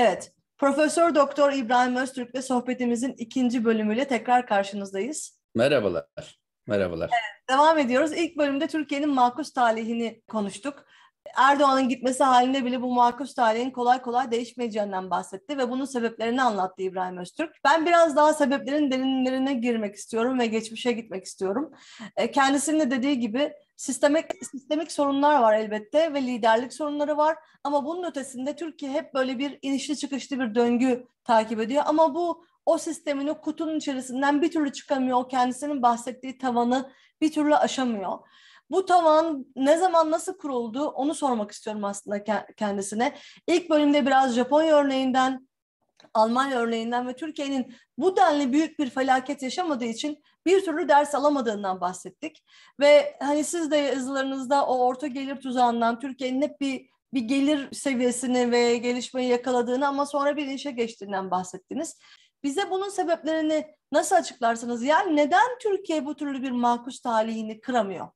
Evet, Profesör Doktor İbrahim Öztürk ve sohbetimizin ikinci bölümüyle tekrar karşınızdayız. Merhabalar. Merhabalar. Evet, devam ediyoruz. İlk bölümde Türkiye'nin makus talihini konuştuk. Erdoğan'ın gitmesi halinde bile bu makus tarihin kolay kolay değişmeyeceğinden bahsetti ve bunun sebeplerini anlattı İbrahim Öztürk. Ben biraz daha sebeplerin derinlerine girmek istiyorum ve geçmişe gitmek istiyorum. E, kendisinin de dediği gibi sistemik, sistemik sorunlar var elbette ve liderlik sorunları var. Ama bunun ötesinde Türkiye hep böyle bir inişli çıkışlı bir döngü takip ediyor. Ama bu o sistemin o kutunun içerisinden bir türlü çıkamıyor. O kendisinin bahsettiği tavanı bir türlü aşamıyor. Bu tavan ne zaman nasıl kuruldu onu sormak istiyorum aslında kendisine. İlk bölümde biraz Japonya örneğinden, Almanya örneğinden ve Türkiye'nin bu denli büyük bir felaket yaşamadığı için bir türlü ders alamadığından bahsettik. Ve hani siz de yazılarınızda o orta gelir tuzağından Türkiye'nin hep bir bir gelir seviyesini ve gelişmeyi yakaladığını ama sonra bir inişe geçtiğinden bahsettiniz. Bize bunun sebeplerini nasıl açıklarsınız? Yani neden Türkiye bu türlü bir makus talihini kıramıyor?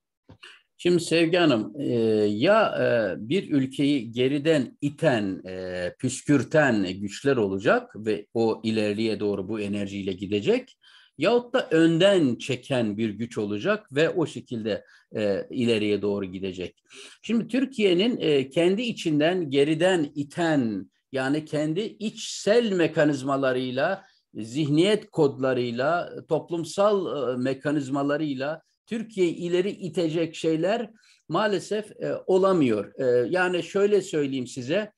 Şimdi Sevgi Hanım, e, ya e, bir ülkeyi geriden iten, e, püskürten güçler olacak ve o ileriye doğru bu enerjiyle gidecek yahut da önden çeken bir güç olacak ve o şekilde e, ileriye doğru gidecek. Şimdi Türkiye'nin e, kendi içinden geriden iten yani kendi içsel mekanizmalarıyla, zihniyet kodlarıyla, toplumsal e, mekanizmalarıyla Türkiye'yi ileri itecek şeyler maalesef e, olamıyor. E, yani şöyle söyleyeyim size.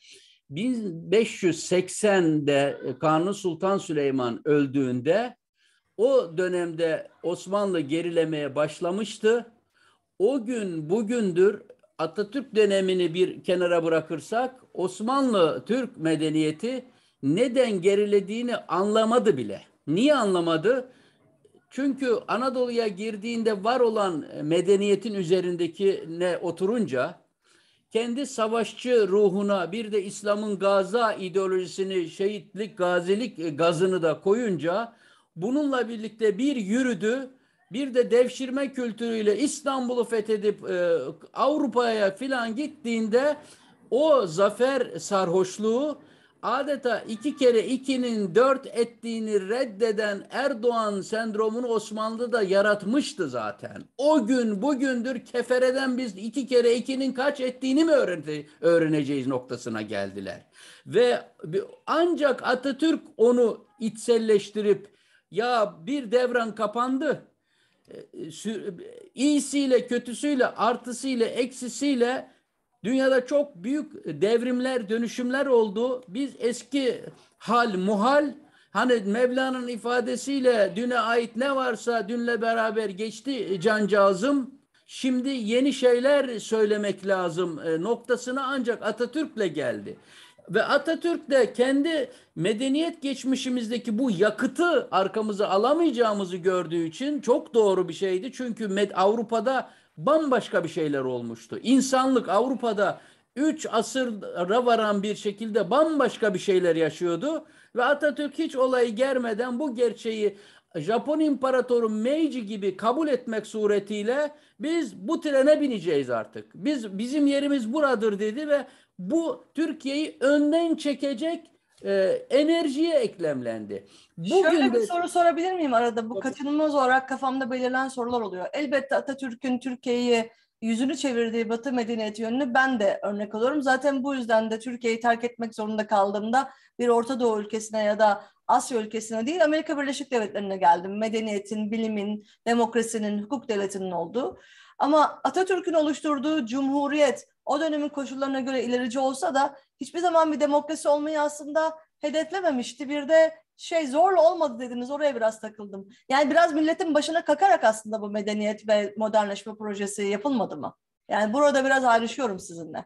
1580'de e, Kanuni Sultan Süleyman öldüğünde o dönemde Osmanlı gerilemeye başlamıştı. O gün bugündür Atatürk dönemini bir kenara bırakırsak Osmanlı Türk medeniyeti neden gerilediğini anlamadı bile. Niye anlamadı? Çünkü Anadolu'ya girdiğinde var olan e, medeniyetin üzerindeki ne oturunca kendi savaşçı ruhuna bir de İslam'ın gaza ideolojisini, şehitlik, gazilik e, gazını da koyunca bununla birlikte bir yürüdü, bir de devşirme kültürüyle İstanbul'u fethedip e, Avrupa'ya filan gittiğinde o zafer sarhoşluğu adeta iki kere ikinin dört ettiğini reddeden Erdoğan sendromunu Osmanlı'da yaratmıştı zaten. O gün bugündür kefereden biz iki kere ikinin kaç ettiğini mi öğrene öğreneceğiz noktasına geldiler. Ve ancak Atatürk onu içselleştirip ya bir devran kapandı. E, e, e, iyisiyle kötüsüyle artısıyla eksisiyle Dünyada çok büyük devrimler, dönüşümler oldu. Biz eski hal, muhal, hani Mevla'nın ifadesiyle düne ait ne varsa dünle beraber geçti cancağızım. Şimdi yeni şeyler söylemek lazım e, noktasına ancak Atatürk'le geldi. Ve Atatürk de kendi medeniyet geçmişimizdeki bu yakıtı arkamıza alamayacağımızı gördüğü için çok doğru bir şeydi. Çünkü Avrupa'da bambaşka bir şeyler olmuştu. İnsanlık Avrupa'da 3 asıra varan bir şekilde bambaşka bir şeyler yaşıyordu ve Atatürk hiç olayı germeden bu gerçeği Japon İmparatoru Meiji gibi kabul etmek suretiyle biz bu trene bineceğiz artık. Biz bizim yerimiz buradır dedi ve bu Türkiye'yi önden çekecek e, enerjiye eklemlendi. Bugün Şöyle bir de... soru sorabilir miyim arada? Bu Tabii. kaçınılmaz olarak kafamda belirlen sorular oluyor. Elbette Atatürk'ün Türkiye'yi yüzünü çevirdiği Batı medeniyeti yönünü ben de örnek alıyorum. Zaten bu yüzden de Türkiye'yi terk etmek zorunda kaldığımda bir Orta Doğu ülkesine ya da Asya ülkesine değil Amerika Birleşik Devletleri'ne geldim. Medeniyetin, bilimin, demokrasinin, hukuk devletinin olduğu. Ama Atatürk'ün oluşturduğu cumhuriyet o dönemin koşullarına göre ilerici olsa da hiçbir zaman bir demokrasi olmayı aslında hedeflememişti. Bir de şey zorla olmadı dediniz oraya biraz takıldım. Yani biraz milletin başına kakarak aslında bu medeniyet ve modernleşme projesi yapılmadı mı? Yani burada biraz ayrışıyorum sizinle.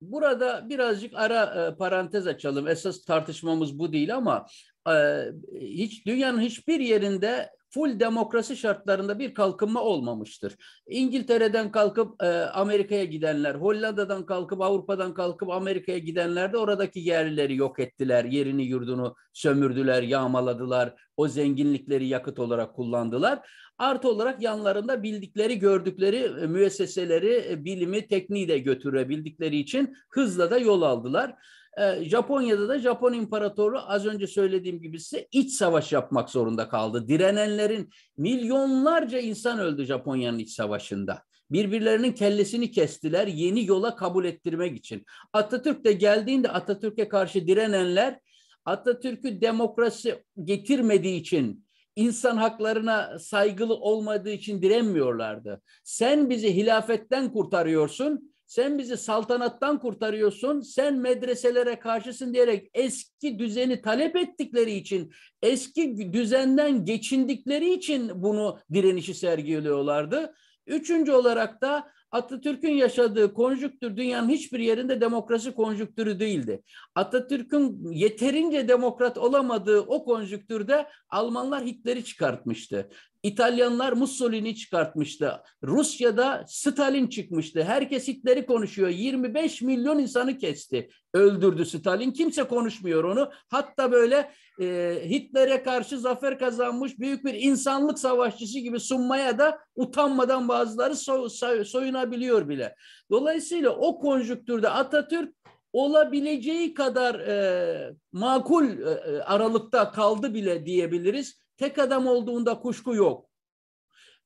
Burada birazcık ara e, parantez açalım. Esas tartışmamız bu değil ama e, hiç dünyanın hiçbir yerinde full demokrasi şartlarında bir kalkınma olmamıştır. İngiltere'den kalkıp e, Amerika'ya gidenler, Hollanda'dan kalkıp Avrupa'dan kalkıp Amerika'ya gidenler de oradaki yerlileri yok ettiler. Yerini yurdunu sömürdüler, yağmaladılar. O zenginlikleri yakıt olarak kullandılar. Artı olarak yanlarında bildikleri, gördükleri e, müesseseleri, e, bilimi, tekniği de götürebildikleri için hızla da yol aldılar. E, Japonya'da da Japon İmparatoru az önce söylediğim gibi ise iç savaş yapmak zorunda kaldı. Direnenlerin milyonlarca insan öldü Japonya'nın iç savaşında. Birbirlerinin kellesini kestiler yeni yola kabul ettirmek için. Atatürk de geldiğinde Atatürk'e karşı direnenler Atatürk'ü demokrasi getirmediği için insan haklarına saygılı olmadığı için direnmiyorlardı. Sen bizi hilafetten kurtarıyorsun. Sen bizi saltanattan kurtarıyorsun. Sen medreselere karşısın diyerek eski düzeni talep ettikleri için, eski düzenden geçindikleri için bunu direnişi sergiliyorlardı. Üçüncü olarak da Atatürk'ün yaşadığı konjüktür dünyanın hiçbir yerinde demokrasi konjüktürü değildi. Atatürk'ün yeterince demokrat olamadığı o konjüktürde Almanlar Hitler'i çıkartmıştı. İtalyanlar Mussolini çıkartmıştı. Rusya'da Stalin çıkmıştı. Herkes Hitler'i konuşuyor. 25 milyon insanı kesti. Öldürdü Stalin. Kimse konuşmuyor onu. Hatta böyle e, Hitler'e karşı zafer kazanmış büyük bir insanlık savaşçısı gibi sunmaya da utanmadan bazıları so, so, soyunabiliyor bile. Dolayısıyla o konjüktürde Atatürk olabileceği kadar e, makul e, e aralıkta kaldı bile diyebiliriz Tek adam olduğunda kuşku yok.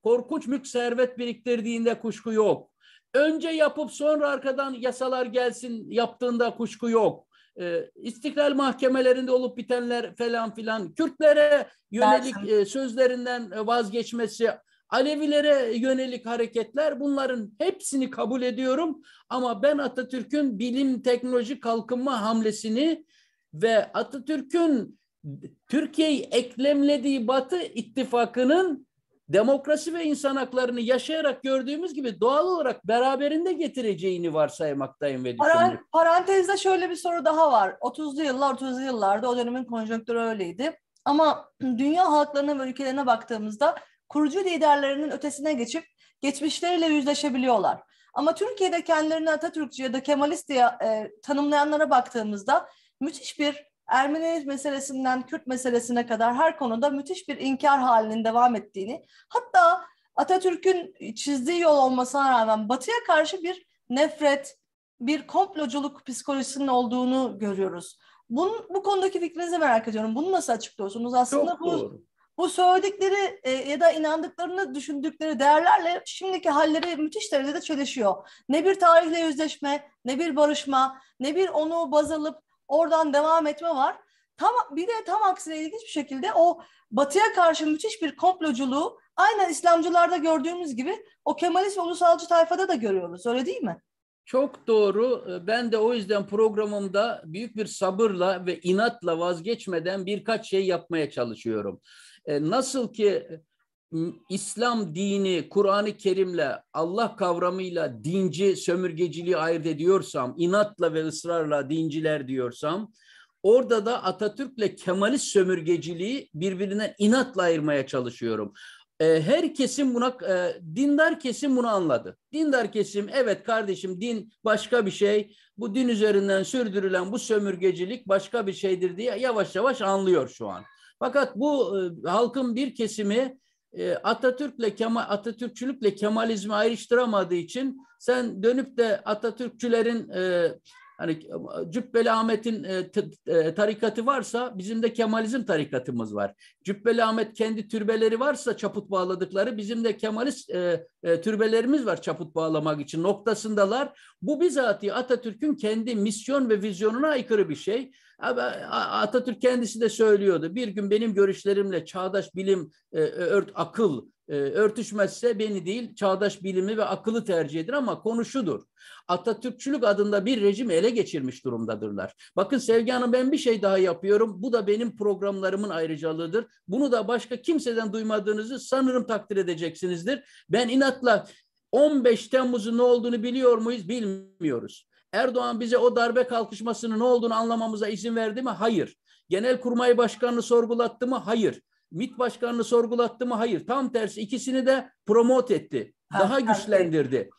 Korkunç mülk servet biriktirdiğinde kuşku yok. Önce yapıp sonra arkadan yasalar gelsin yaptığında kuşku yok. Ee, İstiklal mahkemelerinde olup bitenler falan filan Kürtlere yönelik e, sözlerinden e, vazgeçmesi, Alevilere yönelik hareketler bunların hepsini kabul ediyorum ama ben Atatürk'ün bilim teknoloji kalkınma hamlesini ve Atatürk'ün Türkiye'yi eklemlediği Batı ittifakının demokrasi ve insan haklarını yaşayarak gördüğümüz gibi doğal olarak beraberinde getireceğini varsaymaktayım ve düşünüyorum. Parantezde şöyle bir soru daha var. 30'lu yıllar, 30'lu yıllarda o dönemin konjonktürü öyleydi. Ama dünya halklarına ve ülkelerine baktığımızda kurucu liderlerinin ötesine geçip geçmişleriyle yüzleşebiliyorlar. Ama Türkiye'de kendilerini Atatürkçü ya da Kemalist diye e, tanımlayanlara baktığımızda müthiş bir Ermeni meselesinden Kürt meselesine kadar her konuda müthiş bir inkar halinin devam ettiğini, hatta Atatürk'ün çizdiği yol olmasına rağmen Batı'ya karşı bir nefret, bir komploculuk psikolojisinin olduğunu görüyoruz. Bunun, bu konudaki fikrinizi merak ediyorum. Bunu nasıl açıklıyorsunuz? Aslında Çok bu doğru. bu söyledikleri e, ya da inandıklarını düşündükleri değerlerle şimdiki halleri müthiş derecede çelişiyor. Ne bir tarihle yüzleşme, ne bir barışma, ne bir onu baz alıp Oradan devam etme var. Tam, bir de tam aksine ilginç bir şekilde o batıya karşı müthiş bir komploculuğu aynen İslamcılarda gördüğümüz gibi o Kemalist ulusalcı tayfada da görüyoruz öyle değil mi? Çok doğru. Ee, ben de o yüzden programımda büyük bir sabırla ve inatla vazgeçmeden birkaç şey yapmaya çalışıyorum. Ee, nasıl ki İslam dini Kur'an-ı Kerim'le Allah kavramıyla dinci sömürgeciliği ayırt ediyorsam, inatla ve ısrarla dinciler diyorsam, orada da Atatürk'le Kemalist sömürgeciliği birbirinden inatla ayırmaya çalışıyorum. E, her kesim buna, e, dindar kesim bunu anladı. Dindar kesim evet kardeşim din başka bir şey, bu din üzerinden sürdürülen bu sömürgecilik başka bir şeydir diye yavaş yavaş anlıyor şu an. Fakat bu e, halkın bir kesimi ee, Atatürk'le Kemal Atatürkçülükle Kemalizmi ayrıştıramadığı için sen dönüp de Atatürkçülerin e, Hani Cübbeli Ahmet'in e, e, tarikatı varsa bizim de Kemalizm tarikatımız var. Cübbeli Ahmet kendi türbeleri varsa çaput bağladıkları bizim de Kemalist e, e, türbelerimiz var çaput bağlamak için noktasındalar. Bu bizatihi Atatürk'ün kendi misyon ve vizyonuna aykırı bir şey. Atatürk kendisi de söylüyordu. Bir gün benim görüşlerimle çağdaş bilim, ört akıl ee, örtüşmezse beni değil çağdaş bilimi ve akıllı tercih edin ama konu şudur. Atatürkçülük adında bir rejimi ele geçirmiş durumdadırlar. Bakın Sevgi Hanım ben bir şey daha yapıyorum. Bu da benim programlarımın ayrıcalığıdır. Bunu da başka kimseden duymadığınızı sanırım takdir edeceksinizdir. Ben inatla 15 Temmuz'un ne olduğunu biliyor muyuz? Bilmiyoruz. Erdoğan bize o darbe kalkışmasının ne olduğunu anlamamıza izin verdi mi? Hayır. Genel Kurmay Başkanı'nı sorgulattı mı? Hayır. MİT başkanını sorgulattı mı? Hayır. Tam tersi ikisini de promote etti. Daha güçlendirdi.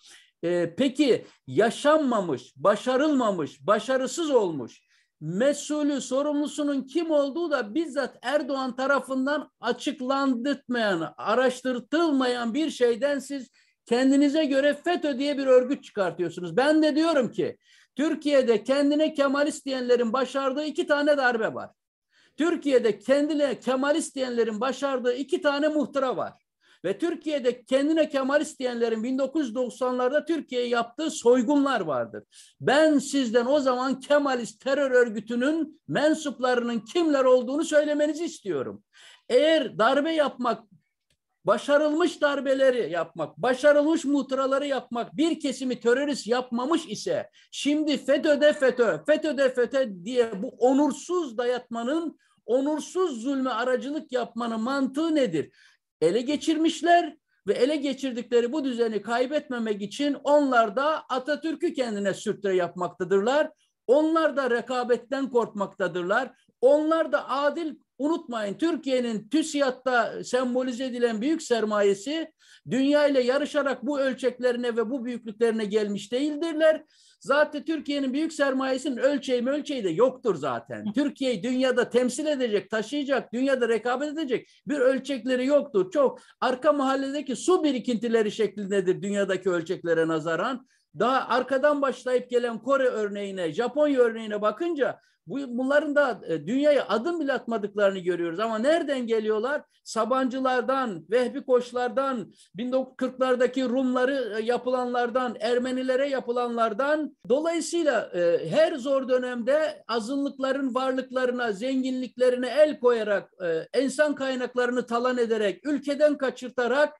Ee, peki yaşanmamış, başarılmamış, başarısız olmuş mesulü, sorumlusunun kim olduğu da bizzat Erdoğan tarafından açıklandırtmayan, araştırtılmayan bir şeyden siz kendinize göre FETÖ diye bir örgüt çıkartıyorsunuz. Ben de diyorum ki Türkiye'de kendine Kemalist diyenlerin başardığı iki tane darbe var. Türkiye'de kendine Kemalist diyenlerin başardığı iki tane muhtıra var. Ve Türkiye'de kendine Kemalist diyenlerin 1990'larda Türkiye'ye yaptığı soygunlar vardır. Ben sizden o zaman Kemalist terör örgütünün mensuplarının kimler olduğunu söylemenizi istiyorum. Eğer darbe yapmak başarılmış darbeleri yapmak, başarılmış muhtıraları yapmak, bir kesimi terörist yapmamış ise şimdi FETÖ'de FETÖ, FETÖ'de FETÖ diye bu onursuz dayatmanın, onursuz zulme aracılık yapmanın mantığı nedir? Ele geçirmişler ve ele geçirdikleri bu düzeni kaybetmemek için onlar da Atatürk'ü kendine sürtüre yapmaktadırlar. Onlar da rekabetten korkmaktadırlar. Onlar da adil unutmayın Türkiye'nin TÜSİAD'da sembolize edilen büyük sermayesi dünya ile yarışarak bu ölçeklerine ve bu büyüklüklerine gelmiş değildirler. Zaten Türkiye'nin büyük sermayesinin ölçeği ölçeği de yoktur zaten. Türkiye'yi dünyada temsil edecek, taşıyacak, dünyada rekabet edecek bir ölçekleri yoktur. Çok arka mahalledeki su birikintileri şeklindedir dünyadaki ölçeklere nazaran. Daha arkadan başlayıp gelen Kore örneğine, Japonya örneğine bakınca bu, bunların da e, dünyaya adım bile atmadıklarını görüyoruz ama nereden geliyorlar? Sabancılardan, Vehbi Koçlardan, 1940'lardaki Rumları e, yapılanlardan, Ermenilere yapılanlardan. Dolayısıyla e, her zor dönemde azınlıkların varlıklarına, zenginliklerine el koyarak, insan kaynaklarını talan ederek, ülkeden kaçırtarak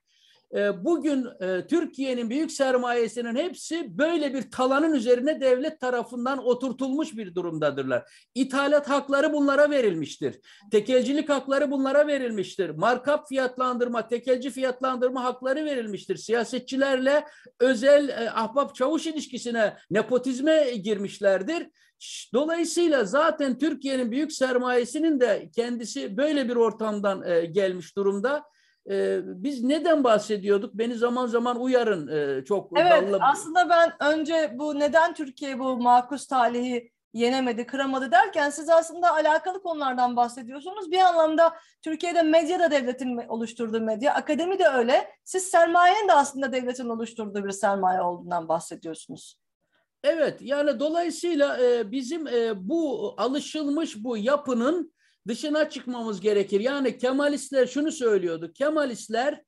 ee, bugün e, Türkiye'nin büyük sermayesinin hepsi böyle bir talanın üzerine devlet tarafından oturtulmuş bir durumdadırlar. İthalat hakları bunlara verilmiştir. Tekelcilik hakları bunlara verilmiştir. Markap fiyatlandırma, tekelci fiyatlandırma hakları verilmiştir. Siyasetçilerle özel e, ahbap çavuş ilişkisine, nepotizme girmişlerdir. Dolayısıyla zaten Türkiye'nin büyük sermayesinin de kendisi böyle bir ortamdan e, gelmiş durumda e, biz neden bahsediyorduk? Beni zaman zaman uyarın e, çok. Evet dallı... aslında ben önce bu neden Türkiye bu makus talihi yenemedi, kıramadı derken siz aslında alakalı konulardan bahsediyorsunuz. Bir anlamda Türkiye'de medya da devletin oluşturduğu medya, akademi de öyle. Siz sermayenin de aslında devletin oluşturduğu bir sermaye olduğundan bahsediyorsunuz. Evet yani dolayısıyla bizim bu alışılmış bu yapının dışına çıkmamız gerekir. Yani Kemalistler şunu söylüyordu. Kemalistler e,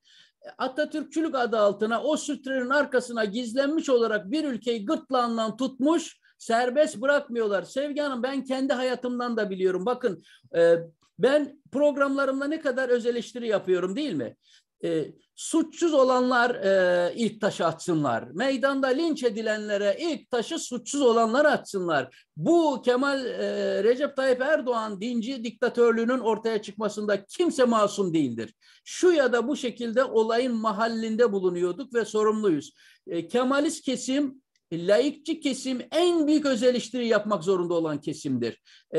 Atatürkçülük adı altına o sütrenin arkasına gizlenmiş olarak bir ülkeyi gırtlağından tutmuş serbest bırakmıyorlar. Sevgi Hanım ben kendi hayatımdan da biliyorum. Bakın e, ben programlarımda ne kadar öz eleştiri yapıyorum değil mi? e, suçsuz olanlar e, ilk taşı atsınlar. Meydanda linç edilenlere ilk taşı suçsuz olanlar atsınlar. Bu Kemal e, Recep Tayyip Erdoğan dinci diktatörlüğünün ortaya çıkmasında kimse masum değildir. Şu ya da bu şekilde olayın mahallinde bulunuyorduk ve sorumluyuz. E, Kemalist kesim e, laikçi kesim en büyük öz eleştiri yapmak zorunda olan kesimdir. E,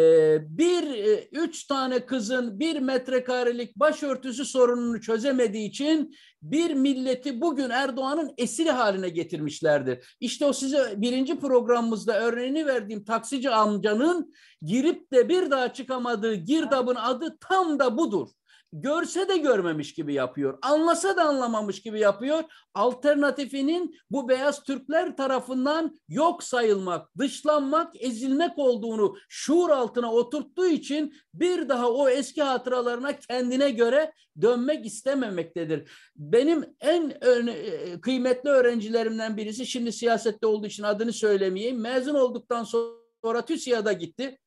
bir, e, üç tane kızın bir metrekarelik başörtüsü sorununu çözemediği için bir milleti bugün Erdoğan'ın esiri haline getirmişlerdir. İşte o size birinci programımızda örneğini verdiğim taksici amcanın girip de bir daha çıkamadığı girdabın adı tam da budur görse de görmemiş gibi yapıyor. Anlasa da anlamamış gibi yapıyor. Alternatifinin bu beyaz Türkler tarafından yok sayılmak, dışlanmak, ezilmek olduğunu şuur altına oturttuğu için bir daha o eski hatıralarına kendine göre dönmek istememektedir. Benim en e, kıymetli öğrencilerimden birisi şimdi siyasette olduğu için adını söylemeyeyim. Mezun olduktan sonra TÜSİAD'a gitti.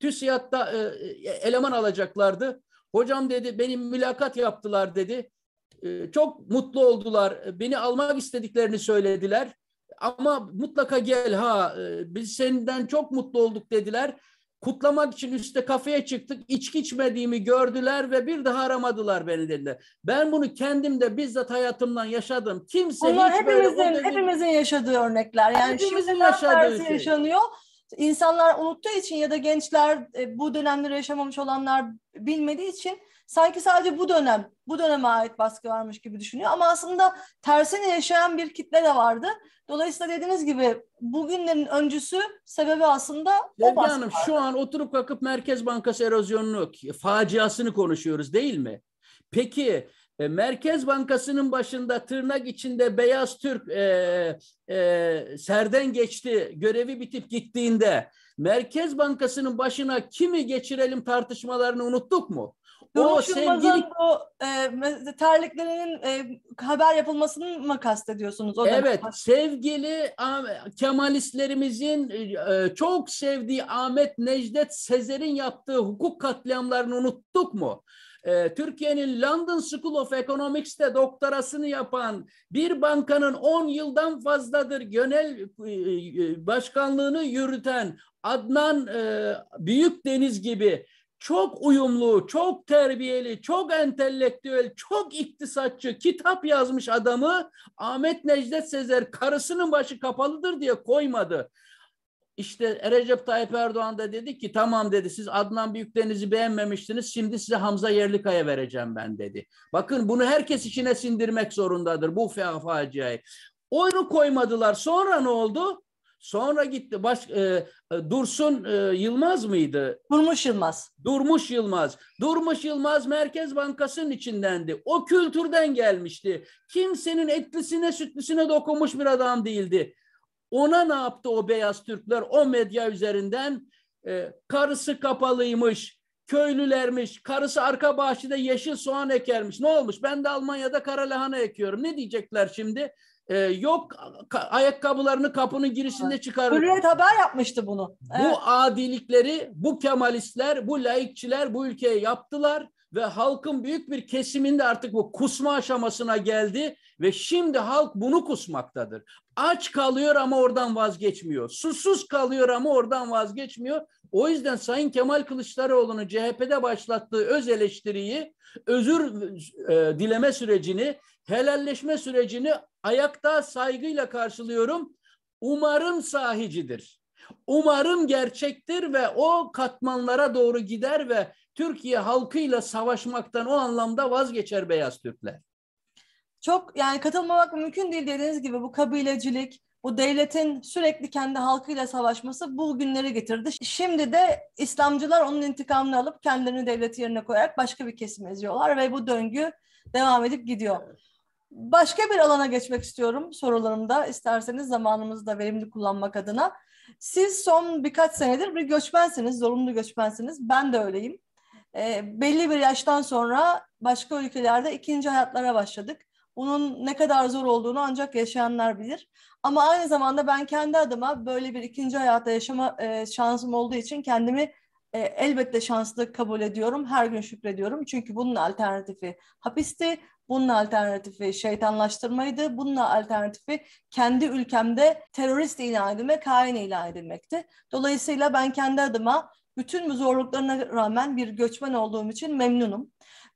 TÜSİAD'da e, e, eleman alacaklardı. Hocam dedi benim mülakat yaptılar dedi. Ee, çok mutlu oldular. Beni almak istediklerini söylediler. Ama mutlaka gel ha e, biz senden çok mutlu olduk dediler. Kutlamak için üstte kafeye çıktık. İçki içmediğimi gördüler ve bir daha aramadılar beni dediler. Ben bunu kendim de bizzat hayatımdan yaşadım. Kimse Bunlar hiç hepimizin, böyle, hepimizin yaşadığı örnekler. Yani hepimizin yaşadığı şey. yaşanıyor insanlar unuttuğu için ya da gençler e, bu dönemleri yaşamamış olanlar bilmediği için sanki sadece bu dönem, bu döneme ait baskı varmış gibi düşünüyor. Ama aslında tersini yaşayan bir kitle de vardı. Dolayısıyla dediğiniz gibi bugünlerin öncüsü sebebi aslında Sevgi o baskı. Hanım şu an oturup kalkıp Merkez Bankası erozyonunu, faciasını konuşuyoruz değil mi? Peki e, Merkez Bankası'nın başında tırnak içinde Beyaz Türk e, e, serden geçti, görevi bitip gittiğinde Merkez Bankası'nın başına kimi geçirelim tartışmalarını unuttuk mu? O sevgili o e, terliklerinin e, haber yapılmasını mı kastediyorsunuz? O evet, da... sevgili Kemalistlerimizin e, e, çok sevdiği Ahmet Necdet Sezer'in yaptığı hukuk katliamlarını unuttuk mu? Ee, Türkiye'nin London School of Economics'te doktorasını yapan bir bankanın 10 yıldan fazladır genel e, e, başkanlığını yürüten Adnan e, Büyükdeniz gibi çok uyumlu, çok terbiyeli, çok entelektüel, çok iktisatçı, kitap yazmış adamı Ahmet Necdet Sezer karısının başı kapalıdır diye koymadı. İşte Recep Tayyip Erdoğan da dedi ki tamam dedi siz Adnan Büyükdeniz'i beğenmemiştiniz şimdi size Hamza Yerlikaya vereceğim ben dedi. Bakın bunu herkes içine sindirmek zorundadır bu faciayı. Oyunu koymadılar sonra ne oldu? Sonra gitti baş e, e, Dursun e, Yılmaz mıydı? Durmuş Yılmaz. Durmuş Yılmaz. Durmuş Yılmaz Merkez Bankası'nın içindendi. O kültürden gelmişti. Kimsenin etlisine sütlüsüne dokunmuş bir adam değildi. Ona ne yaptı o beyaz Türkler? O medya üzerinden e, karısı kapalıymış, köylülermiş, karısı arka bahçede yeşil soğan ekermiş. Ne olmuş? Ben de Almanya'da kara lahana ekiyorum. Ne diyecekler şimdi? E, yok ayakkabılarını kapının girişinde çıkarır. Hürriyet haber yapmıştı bunu. Evet. Bu adilikleri, bu kemalistler, bu laikçiler bu ülkeye yaptılar ve halkın büyük bir kesiminde artık bu kusma aşamasına geldi ve şimdi halk bunu kusmaktadır. Aç kalıyor ama oradan vazgeçmiyor. Susuz kalıyor ama oradan vazgeçmiyor. O yüzden Sayın Kemal Kılıçdaroğlu'nun CHP'de başlattığı öz eleştiriyi, özür e, dileme sürecini, helalleşme sürecini ayakta saygıyla karşılıyorum. Umarım sahicidir. Umarım gerçektir ve o katmanlara doğru gider ve Türkiye halkıyla savaşmaktan o anlamda vazgeçer beyaz Türkler. Çok yani katılmamak mümkün değil dediğiniz gibi bu kabilecilik, bu devletin sürekli kendi halkıyla savaşması bu günleri getirdi. Şimdi de İslamcılar onun intikamını alıp kendilerini devleti yerine koyarak başka bir kesim eziyorlar ve bu döngü devam edip gidiyor. Başka bir alana geçmek istiyorum sorularımda isterseniz zamanımızı da verimli kullanmak adına. Siz son birkaç senedir bir göçmensiniz, zorunlu göçmensiniz. Ben de öyleyim e, belli bir yaştan sonra başka ülkelerde ikinci hayatlara başladık. Bunun ne kadar zor olduğunu ancak yaşayanlar bilir. Ama aynı zamanda ben kendi adıma böyle bir ikinci hayatta yaşama e, şansım olduğu için kendimi e, elbette şanslı kabul ediyorum. Her gün şükrediyorum. Çünkü bunun alternatifi hapisti, bunun alternatifi şeytanlaştırmaydı, bunun alternatifi kendi ülkemde terörist ilan edilmek, hain ilan edilmekti. Dolayısıyla ben kendi adıma bütün bu zorluklarına rağmen bir göçmen olduğum için memnunum.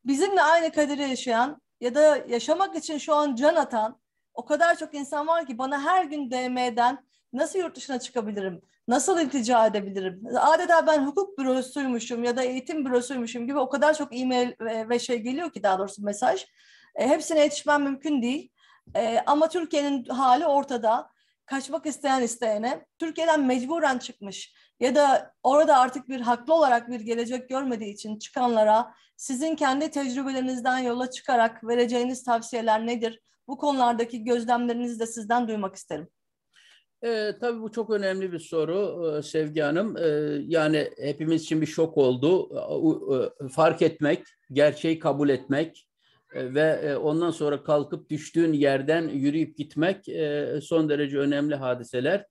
Bizimle aynı kaderi yaşayan ya da yaşamak için şu an can atan o kadar çok insan var ki bana her gün DM'den nasıl yurt dışına çıkabilirim, nasıl iltica edebilirim? Adeta ben hukuk bürosuymuşum ya da eğitim bürosuymuşum gibi o kadar çok e-mail ve şey geliyor ki daha doğrusu mesaj. E, hepsine yetişmem mümkün değil. E, ama Türkiye'nin hali ortada. Kaçmak isteyen isteyene, Türkiye'den mecburen çıkmış ya da orada artık bir haklı olarak bir gelecek görmediği için çıkanlara sizin kendi tecrübelerinizden yola çıkarak vereceğiniz tavsiyeler nedir? Bu konulardaki gözlemlerinizi de sizden duymak isterim. E, tabii bu çok önemli bir soru e, Sevgi Hanım. E, yani hepimiz için bir şok oldu. E, fark etmek, gerçeği kabul etmek e, ve ondan sonra kalkıp düştüğün yerden yürüyüp gitmek son derece önemli hadiseler.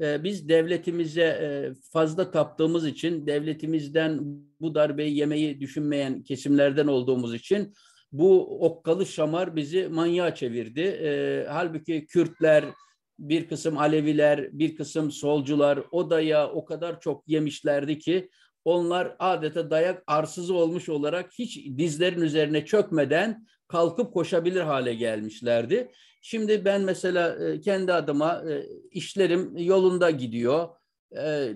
Ee, biz devletimize e, fazla taptığımız için devletimizden bu darbeyi yemeyi düşünmeyen kesimlerden olduğumuz için bu okkalı şamar bizi manyağa çevirdi. Ee, halbuki Kürtler, bir kısım Aleviler, bir kısım solcular o daya o kadar çok yemişlerdi ki onlar adeta dayak arsızı olmuş olarak hiç dizlerin üzerine çökmeden kalkıp koşabilir hale gelmişlerdi. Şimdi ben mesela e, kendi adıma e, işlerim yolunda gidiyor. E,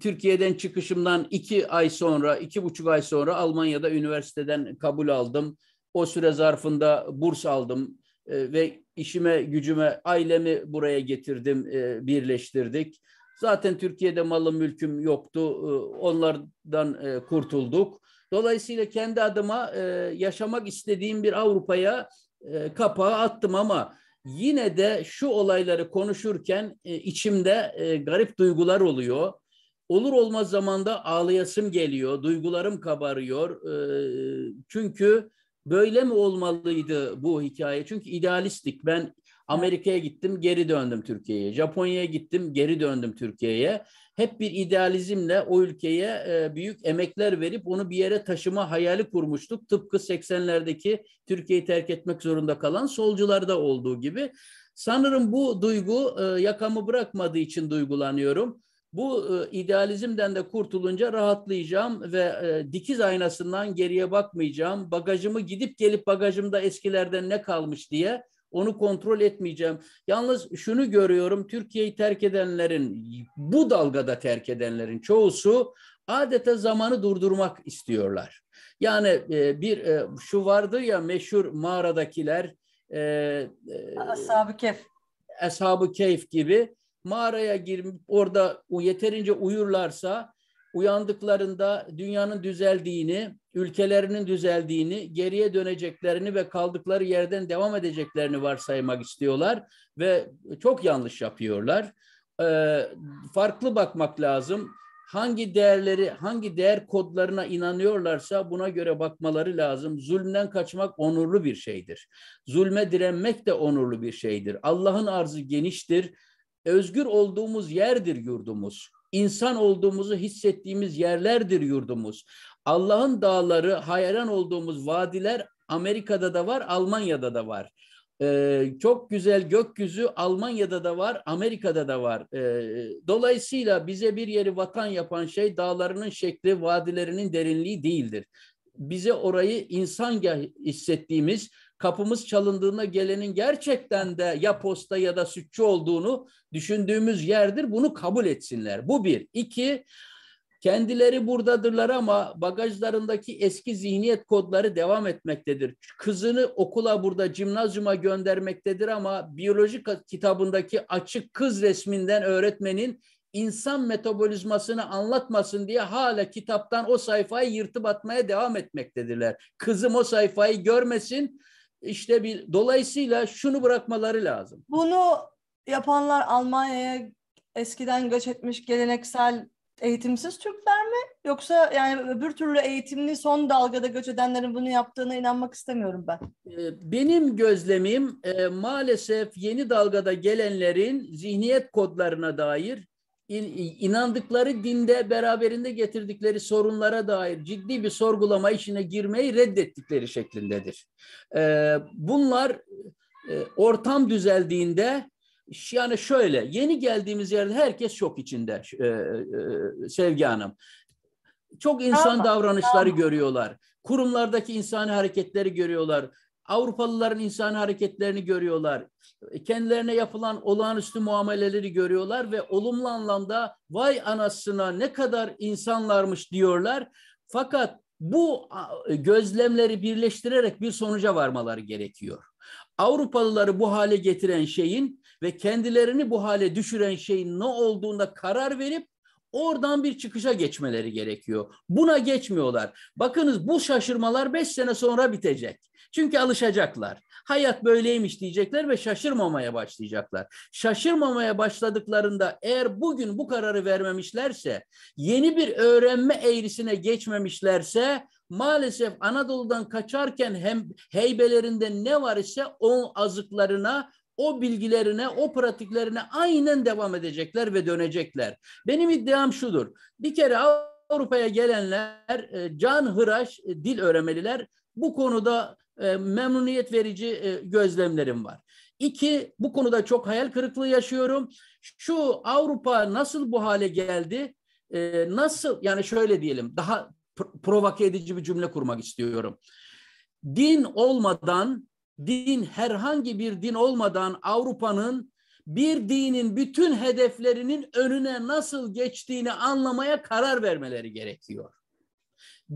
Türkiye'den çıkışımdan iki ay sonra, iki buçuk ay sonra Almanya'da üniversiteden kabul aldım. O süre zarfında burs aldım ve işime, gücüme, ailemi buraya getirdim, birleştirdik. Zaten Türkiye'de malım mülküm yoktu, onlardan kurtulduk. Dolayısıyla kendi adıma yaşamak istediğim bir Avrupa'ya e, kapağı attım ama yine de şu olayları konuşurken e, içimde e, garip duygular oluyor. Olur olmaz zamanda ağlayasım geliyor, duygularım kabarıyor. E, çünkü böyle mi olmalıydı bu hikaye? Çünkü idealistik. Ben Amerika'ya gittim, geri döndüm Türkiye'ye. Japonya'ya gittim, geri döndüm Türkiye'ye. Hep bir idealizmle o ülkeye e, büyük emekler verip onu bir yere taşıma hayali kurmuştuk. Tıpkı 80'lerdeki Türkiye'yi terk etmek zorunda kalan solcularda olduğu gibi. Sanırım bu duygu e, yakamı bırakmadığı için duygulanıyorum. Bu e, idealizmden de kurtulunca rahatlayacağım ve dikiz aynasından geriye bakmayacağım. Bagajımı gidip gelip bagajımda eskilerden ne kalmış diye onu kontrol etmeyeceğim. Yalnız şunu görüyorum Türkiye'yi terk edenlerin bu dalgada terk edenlerin çoğusu adeta zamanı durdurmak istiyorlar. Yani e, bir e, şu vardı ya meşhur mağaradakiler e, e, Ashab-ı Kehf. Ashab-ı Kehf gibi mağaraya girip orada yeterince uyurlarsa uyandıklarında dünyanın düzeldiğini, ülkelerinin düzeldiğini, geriye döneceklerini ve kaldıkları yerden devam edeceklerini varsaymak istiyorlar ve çok yanlış yapıyorlar. Ee, farklı bakmak lazım. Hangi değerleri, hangi değer kodlarına inanıyorlarsa buna göre bakmaları lazım. Zulmden kaçmak onurlu bir şeydir. Zulme direnmek de onurlu bir şeydir. Allah'ın arzı geniştir. Özgür olduğumuz yerdir yurdumuz insan olduğumuzu hissettiğimiz yerlerdir yurdumuz. Allah'ın dağları, hayran olduğumuz vadiler Amerika'da da var, Almanya'da da var. Ee, çok güzel gökyüzü Almanya'da da var, Amerika'da da var. Ee, dolayısıyla bize bir yeri vatan yapan şey dağlarının şekli, vadilerinin derinliği değildir bize orayı insan hissettiğimiz, kapımız çalındığında gelenin gerçekten de ya posta ya da sütçü olduğunu düşündüğümüz yerdir. Bunu kabul etsinler. Bu bir. İki, kendileri buradadırlar ama bagajlarındaki eski zihniyet kodları devam etmektedir. Kızını okula burada cimnazyuma göndermektedir ama biyolojik kitabındaki açık kız resminden öğretmenin insan metabolizmasını anlatmasın diye hala kitaptan o sayfayı yırtıp atmaya devam etmektedirler. Kızım o sayfayı görmesin. İşte bir dolayısıyla şunu bırakmaları lazım. Bunu yapanlar Almanya'ya eskiden göç etmiş geleneksel eğitimsiz Türkler mi? Yoksa yani öbür türlü eğitimli son dalgada göç edenlerin bunu yaptığına inanmak istemiyorum ben. Ee, benim gözlemim e, maalesef yeni dalgada gelenlerin zihniyet kodlarına dair inandıkları dinde beraberinde getirdikleri sorunlara dair ciddi bir sorgulama içine girmeyi reddettikleri şeklindedir. Ee, bunlar e, ortam düzeldiğinde yani şöyle yeni geldiğimiz yerde herkes şok içinde e, e, Sevgi Hanım. Çok insan tamam, davranışları tamam. görüyorlar. Kurumlardaki insani hareketleri görüyorlar. Avrupalıların insan hareketlerini görüyorlar. E, kendilerine yapılan olağanüstü muameleleri görüyorlar ve olumlu anlamda vay anasına ne kadar insanlarmış diyorlar. Fakat bu e, gözlemleri birleştirerek bir sonuca varmaları gerekiyor. Avrupalıları bu hale getiren şeyin ve kendilerini bu hale düşüren şeyin ne olduğunda karar verip Oradan bir çıkışa geçmeleri gerekiyor. Buna geçmiyorlar. Bakınız bu şaşırmalar beş sene sonra bitecek. Çünkü alışacaklar. Hayat böyleymiş diyecekler ve şaşırmamaya başlayacaklar. Şaşırmamaya başladıklarında eğer bugün bu kararı vermemişlerse, yeni bir öğrenme eğrisine geçmemişlerse maalesef Anadolu'dan kaçarken hem heybelerinde ne var ise o azıklarına o bilgilerine, o pratiklerine aynen devam edecekler ve dönecekler. Benim iddiam şudur. Bir kere Avrupa'ya gelenler e, can hıraş e, dil öğrenmeliler. Bu konuda e, memnuniyet verici e, gözlemlerim var. İki, bu konuda çok hayal kırıklığı yaşıyorum. Şu Avrupa nasıl bu hale geldi? E, nasıl, yani şöyle diyelim, daha provoke edici bir cümle kurmak istiyorum. Din olmadan, din herhangi bir din olmadan Avrupa'nın bir dinin bütün hedeflerinin önüne nasıl geçtiğini anlamaya karar vermeleri gerekiyor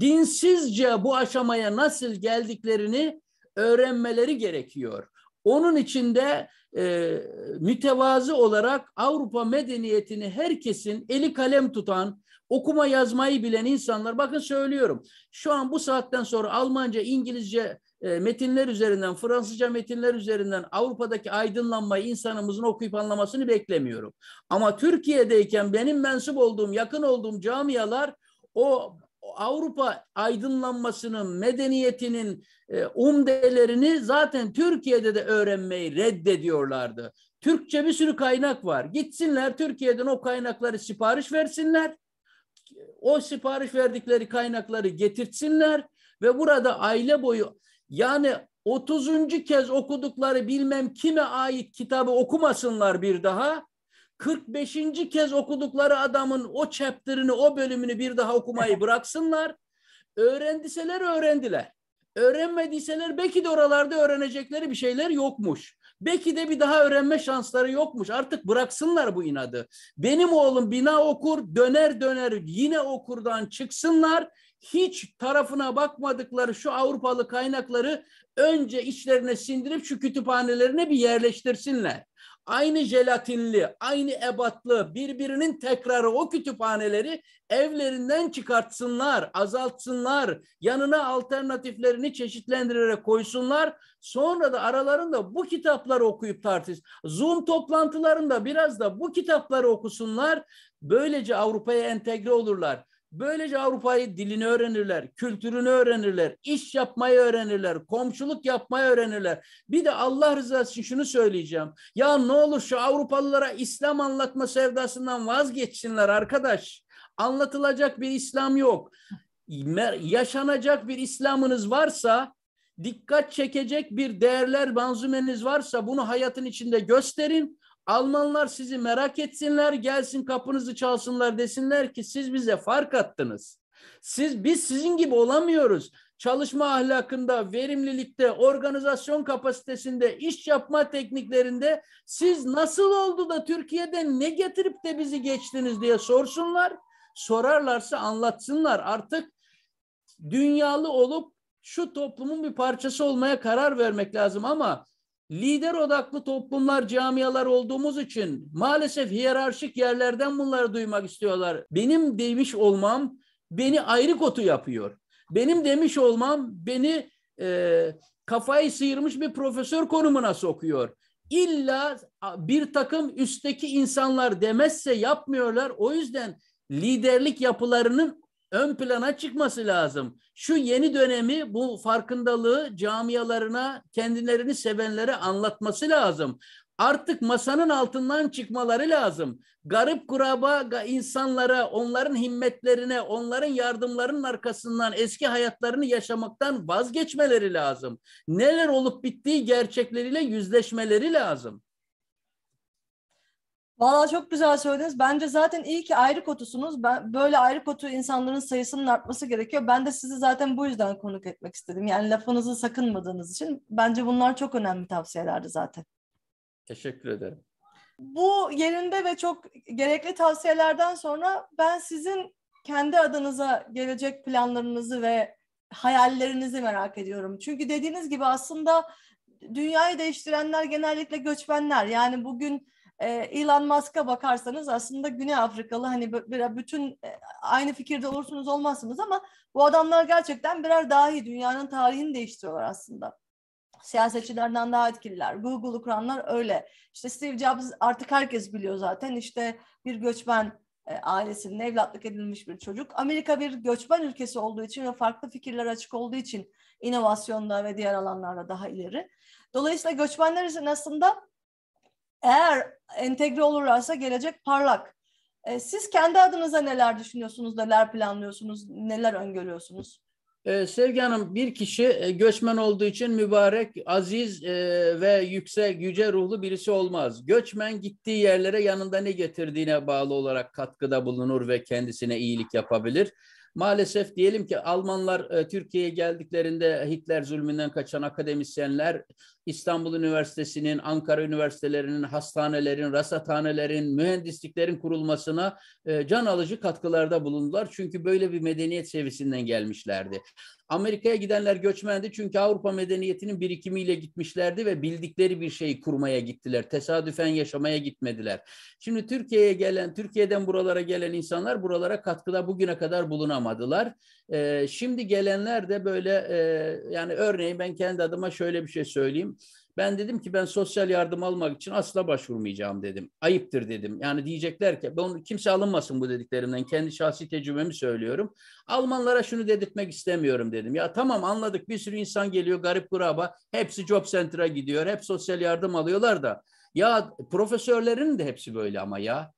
dinsizce bu aşamaya nasıl geldiklerini öğrenmeleri gerekiyor. Onun için de e, mütevazı olarak Avrupa medeniyetini herkesin eli kalem tutan, okuma yazmayı bilen insanlar, bakın söylüyorum, şu an bu saatten sonra Almanca, İngilizce e, metinler üzerinden, Fransızca metinler üzerinden Avrupa'daki aydınlanmayı insanımızın okuyup anlamasını beklemiyorum. Ama Türkiye'deyken benim mensup olduğum, yakın olduğum camialar o Avrupa aydınlanmasının, medeniyetinin e, umdelerini zaten Türkiye'de de öğrenmeyi reddediyorlardı. Türkçe bir sürü kaynak var. Gitsinler Türkiye'den o kaynakları sipariş versinler. O sipariş verdikleri kaynakları getirtsinler ve burada aile boyu yani 30. kez okudukları bilmem kime ait kitabı okumasınlar bir daha. 45. kez okudukları adamın o chapter'ını, o bölümünü bir daha okumayı bıraksınlar. Öğrendiseler öğrendiler. Öğrenmediyseler belki de oralarda öğrenecekleri bir şeyler yokmuş. Belki de bir daha öğrenme şansları yokmuş. Artık bıraksınlar bu inadı. Benim oğlum bina okur, döner döner yine okurdan çıksınlar. Hiç tarafına bakmadıkları şu Avrupalı kaynakları önce içlerine sindirip şu kütüphanelerine bir yerleştirsinler aynı jelatinli, aynı ebatlı birbirinin tekrarı o kütüphaneleri evlerinden çıkartsınlar, azaltsınlar, yanına alternatiflerini çeşitlendirerek koysunlar. Sonra da aralarında bu kitapları okuyup tartış. Zoom toplantılarında biraz da bu kitapları okusunlar. Böylece Avrupa'ya entegre olurlar. Böylece Avrupa'yı dilini öğrenirler, kültürünü öğrenirler, iş yapmayı öğrenirler, komşuluk yapmayı öğrenirler. Bir de Allah rızası için şunu söyleyeceğim. Ya ne olur şu Avrupalılara İslam anlatma sevdasından vazgeçsinler arkadaş. Anlatılacak bir İslam yok. Yaşanacak bir İslam'ınız varsa dikkat çekecek bir değerler manzumeniz varsa bunu hayatın içinde gösterin. Almanlar sizi merak etsinler, gelsin kapınızı çalsınlar desinler ki siz bize fark attınız. Siz biz sizin gibi olamıyoruz. Çalışma ahlakında, verimlilikte, organizasyon kapasitesinde, iş yapma tekniklerinde siz nasıl oldu da Türkiye'de ne getirip de bizi geçtiniz diye sorsunlar. Sorarlarsa anlatsınlar. Artık dünyalı olup şu toplumun bir parçası olmaya karar vermek lazım ama lider odaklı toplumlar, camialar olduğumuz için maalesef hiyerarşik yerlerden bunları duymak istiyorlar. Benim demiş olmam beni ayrı kotu yapıyor. Benim demiş olmam beni e, kafayı sıyırmış bir profesör konumuna sokuyor. İlla bir takım üstteki insanlar demezse yapmıyorlar. O yüzden liderlik yapılarının ön plana çıkması lazım. Şu yeni dönemi bu farkındalığı camialarına kendilerini sevenlere anlatması lazım. Artık masanın altından çıkmaları lazım. Garip kuraba insanlara, onların himmetlerine, onların yardımlarının arkasından eski hayatlarını yaşamaktan vazgeçmeleri lazım. Neler olup bittiği gerçekleriyle yüzleşmeleri lazım. Vallahi çok güzel söylediniz. Bence zaten iyi ki ayrı kotusunuz. Ben, böyle ayrı kotu insanların sayısının artması gerekiyor. Ben de sizi zaten bu yüzden konuk etmek istedim. Yani lafınızı sakınmadığınız için. Bence bunlar çok önemli tavsiyelerdi zaten. Teşekkür ederim. Bu yerinde ve çok gerekli tavsiyelerden sonra ben sizin kendi adınıza gelecek planlarınızı ve hayallerinizi merak ediyorum. Çünkü dediğiniz gibi aslında dünyayı değiştirenler genellikle göçmenler. Yani bugün e, Elon Musk'a bakarsanız aslında Güney Afrikalı hani bütün e, aynı fikirde olursunuz olmazsınız ama bu adamlar gerçekten birer dahi dünyanın tarihini değiştiriyorlar aslında siyasetçilerden daha etkililer. Google kuranlar öyle. İşte Steve Jobs artık herkes biliyor zaten. İşte bir göçmen e, ailesinin evlatlık edilmiş bir çocuk. Amerika bir göçmen ülkesi olduğu için ve farklı fikirler açık olduğu için inovasyonda ve diğer alanlarda daha ileri. Dolayısıyla göçmenler için aslında eğer entegre olurlarsa gelecek parlak. E, siz kendi adınıza neler düşünüyorsunuz, neler planlıyorsunuz, neler öngörüyorsunuz? Ee, Sevgi Hanım bir kişi e, göçmen olduğu için mübarek, aziz e, ve yüksek, yüce ruhlu birisi olmaz. Göçmen gittiği yerlere yanında ne getirdiğine bağlı olarak katkıda bulunur ve kendisine iyilik yapabilir. Maalesef diyelim ki Almanlar e, Türkiye'ye geldiklerinde Hitler zulmünden kaçan akademisyenler İstanbul Üniversitesi'nin, Ankara Üniversitelerinin, hastanelerin, rasathanelerin, mühendisliklerin kurulmasına e, can alıcı katkılarda bulundular. Çünkü böyle bir medeniyet seviyesinden gelmişlerdi. Amerika'ya gidenler göçmendi çünkü Avrupa medeniyetinin birikimiyle gitmişlerdi ve bildikleri bir şeyi kurmaya gittiler. Tesadüfen yaşamaya gitmediler. Şimdi Türkiye'ye gelen, Türkiye'den buralara gelen insanlar buralara katkıda bugüne kadar bulunamadılar. Ee, şimdi gelenler de böyle e, yani örneğin ben kendi adıma şöyle bir şey söyleyeyim. Ben dedim ki ben sosyal yardım almak için asla başvurmayacağım dedim. Ayıptır dedim. Yani diyecekler ki ben kimse alınmasın bu dediklerimden. Kendi şahsi tecrübemi söylüyorum. Almanlara şunu dedirtmek istemiyorum dedim. Ya tamam anladık bir sürü insan geliyor garip kuraba. Hepsi job center'a gidiyor. Hep sosyal yardım alıyorlar da. Ya profesörlerin de hepsi böyle ama ya.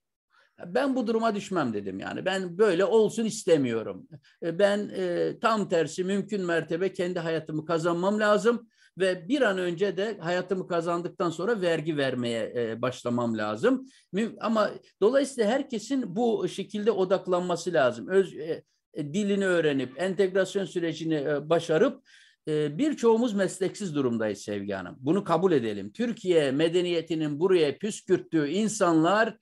Ben bu duruma düşmem dedim yani. Ben böyle olsun istemiyorum. Ben e, tam tersi mümkün mertebe kendi hayatımı kazanmam lazım ve bir an önce de hayatımı kazandıktan sonra vergi vermeye e, başlamam lazım. Ama dolayısıyla herkesin bu şekilde odaklanması lazım. Öz e, e, dilini öğrenip entegrasyon sürecini başarıp birçoğumuz mesleksiz durumdayız Sevgi Hanım. Bunu kabul edelim. Türkiye medeniyetinin buraya püskürttüğü insanlar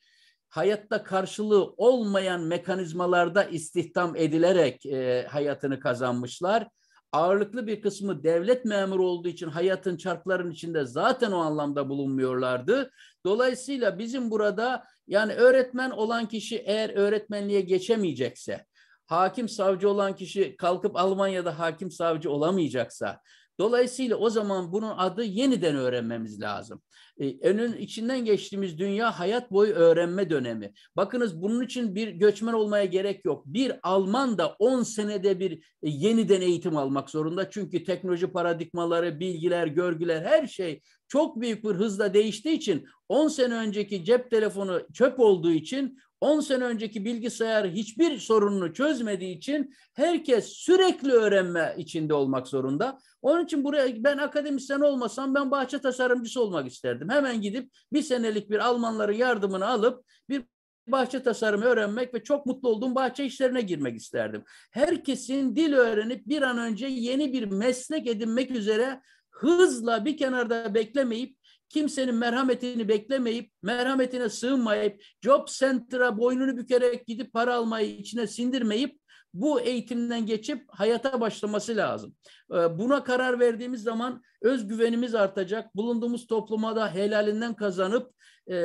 hayatta karşılığı olmayan mekanizmalarda istihdam edilerek e, hayatını kazanmışlar ağırlıklı bir kısmı devlet memuru olduğu için hayatın çarkların içinde zaten o anlamda bulunmuyorlardı. Dolayısıyla bizim burada yani öğretmen olan kişi eğer öğretmenliğe geçemeyecekse, hakim savcı olan kişi kalkıp Almanya'da hakim savcı olamayacaksa, Dolayısıyla o zaman bunun adı yeniden öğrenmemiz lazım. E, önün içinden geçtiğimiz dünya hayat boyu öğrenme dönemi. Bakınız bunun için bir göçmen olmaya gerek yok. Bir Alman da 10 senede bir e, yeniden eğitim almak zorunda. Çünkü teknoloji paradigmaları, bilgiler, görgüler her şey çok büyük bir hızla değiştiği için 10 sene önceki cep telefonu çöp olduğu için 10 sene önceki bilgisayar hiçbir sorununu çözmediği için herkes sürekli öğrenme içinde olmak zorunda. Onun için buraya ben akademisyen olmasam ben bahçe tasarımcısı olmak isterdim. Hemen gidip bir senelik bir Almanların yardımını alıp bir bahçe tasarımı öğrenmek ve çok mutlu olduğum bahçe işlerine girmek isterdim. Herkesin dil öğrenip bir an önce yeni bir meslek edinmek üzere hızla bir kenarda beklemeyip kimsenin merhametini beklemeyip, merhametine sığınmayıp, job center'a boynunu bükerek gidip para almayı içine sindirmeyip, bu eğitimden geçip hayata başlaması lazım. Ee, buna karar verdiğimiz zaman özgüvenimiz artacak. Bulunduğumuz topluma da helalinden kazanıp e,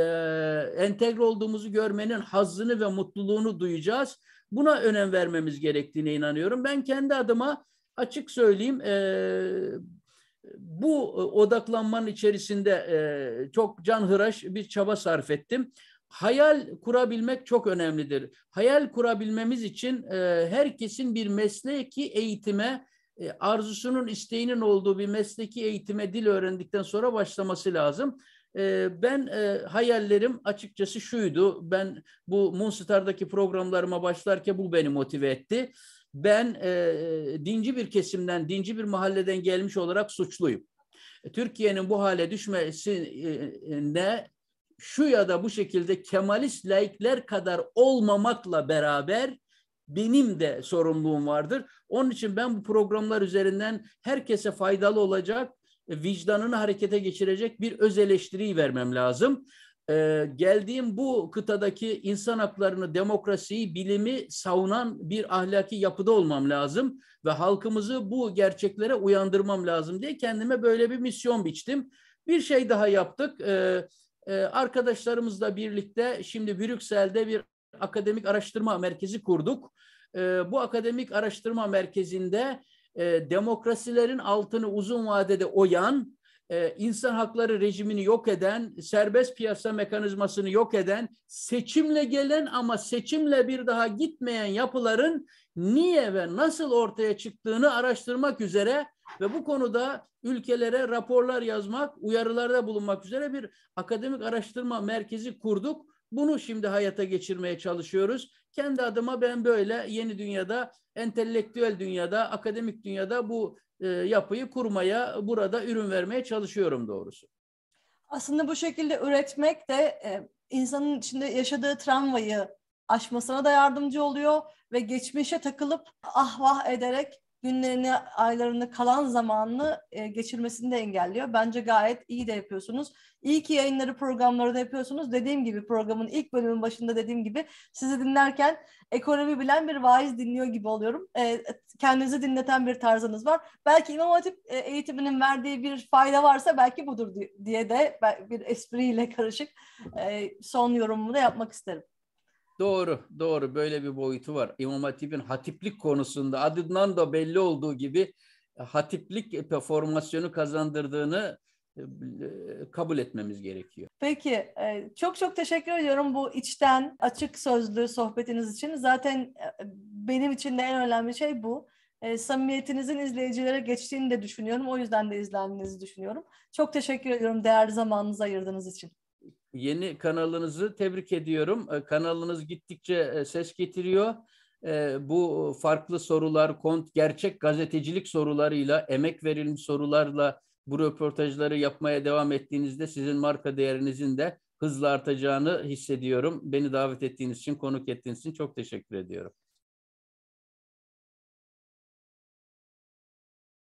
entegre olduğumuzu görmenin hazzını ve mutluluğunu duyacağız. Buna önem vermemiz gerektiğine inanıyorum. Ben kendi adıma açık söyleyeyim e, bu e, odaklanmanın içerisinde e, çok canhıraş bir çaba sarf ettim. Hayal kurabilmek çok önemlidir. Hayal kurabilmemiz için e, herkesin bir mesleki eğitime, arzusunun, isteğinin olduğu bir mesleki eğitime dil öğrendikten sonra başlaması lazım. Ben hayallerim açıkçası şuydu. Ben bu Moonstar'daki programlarıma başlarken bu beni motive etti ben e, dinci bir kesimden, dinci bir mahalleden gelmiş olarak suçluyum. E, Türkiye'nin bu hale düşmesine şu ya da bu şekilde Kemalist laikler kadar olmamakla beraber benim de sorumluluğum vardır. Onun için ben bu programlar üzerinden herkese faydalı olacak, e, vicdanını harekete geçirecek bir öz eleştiriyi vermem lazım e, geldiğim bu kıtadaki insan haklarını, demokrasiyi, bilimi savunan bir ahlaki yapıda olmam lazım ve halkımızı bu gerçeklere uyandırmam lazım diye kendime böyle bir misyon biçtim. Bir şey daha yaptık. E, e, arkadaşlarımızla birlikte şimdi Brüksel'de bir akademik araştırma merkezi kurduk. E, bu akademik araştırma merkezinde e, demokrasilerin altını uzun vadede oyan e, insan hakları rejimini yok eden, serbest piyasa mekanizmasını yok eden, seçimle gelen ama seçimle bir daha gitmeyen yapıların niye ve nasıl ortaya çıktığını araştırmak üzere ve bu konuda ülkelere raporlar yazmak, uyarılarda bulunmak üzere bir akademik araştırma merkezi kurduk. Bunu şimdi hayata geçirmeye çalışıyoruz. Kendi adıma ben böyle yeni dünyada, entelektüel dünyada, akademik dünyada bu e, yapıyı kurmaya, burada ürün vermeye çalışıyorum doğrusu. Aslında bu şekilde üretmek de e, insanın içinde yaşadığı travmayı aşmasına da yardımcı oluyor ve geçmişe takılıp ahvah ederek günlerini, aylarını, kalan zamanını e, geçirmesini de engelliyor. Bence gayet iyi de yapıyorsunuz. İyi ki yayınları, programları da yapıyorsunuz. Dediğim gibi programın ilk bölümün başında dediğim gibi sizi dinlerken ekonomi bilen bir vaiz dinliyor gibi oluyorum. E, kendinizi dinleten bir tarzınız var. Belki İmam Hatip e, eğitiminin verdiği bir fayda varsa belki budur diye de bir espriyle karışık e, son yorumumu da yapmak isterim. Doğru, doğru. Böyle bir boyutu var. İmam Hatip'in hatiplik konusunda adından da belli olduğu gibi e, hatiplik formasyonu kazandırdığını e, e, kabul etmemiz gerekiyor. Peki çok çok teşekkür ediyorum bu içten açık sözlü sohbetiniz için. Zaten benim için de en önemli şey bu. samimiyetinizin izleyicilere geçtiğini de düşünüyorum. O yüzden de izlendiğinizi düşünüyorum. Çok teşekkür ediyorum değerli zamanınızı ayırdığınız için. Yeni kanalınızı tebrik ediyorum. E, kanalınız gittikçe e, ses getiriyor. E, bu farklı sorular, kont gerçek gazetecilik sorularıyla, emek verilmiş sorularla bu röportajları yapmaya devam ettiğinizde sizin marka değerinizin de hızla artacağını hissediyorum. Beni davet ettiğiniz için, konuk ettiğiniz için çok teşekkür ediyorum.